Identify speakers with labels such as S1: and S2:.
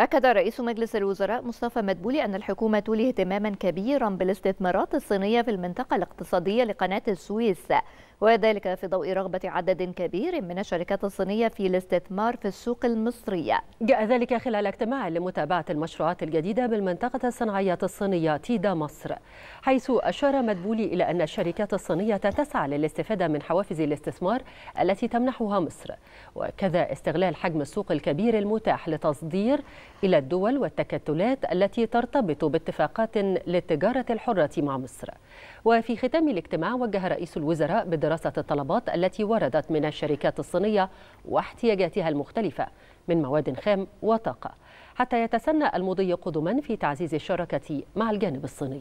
S1: أكد رئيس مجلس الوزراء مصطفى مدبولي أن الحكومة تولي اهتماما كبيرا بالاستثمارات الصينية في المنطقة الاقتصادية لقناة السويس وذلك في ضوء رغبة عدد كبير من الشركات الصينية في الاستثمار في السوق المصرية جاء
S2: ذلك خلال اجتماع لمتابعة المشروعات الجديدة بالمنطقة الصناعية الصينية تيدا مصر حيث أشار مدبولي إلى أن الشركات الصينية تسعى للاستفادة من حوافز الاستثمار التي تمنحها مصر وكذا استغلال حجم السوق الكبير المتاح لتصدير إلى الدول والتكتلات التي ترتبط باتفاقات للتجارة الحرة مع مصر وفي ختام الاجتماع وجه رئيس الوزراء بدر دراسة الطلبات التي وردت من الشركات الصينية واحتياجاتها المختلفة من مواد خام وطاقة حتى يتسنى المضي قدما في تعزيز الشراكة مع الجانب الصيني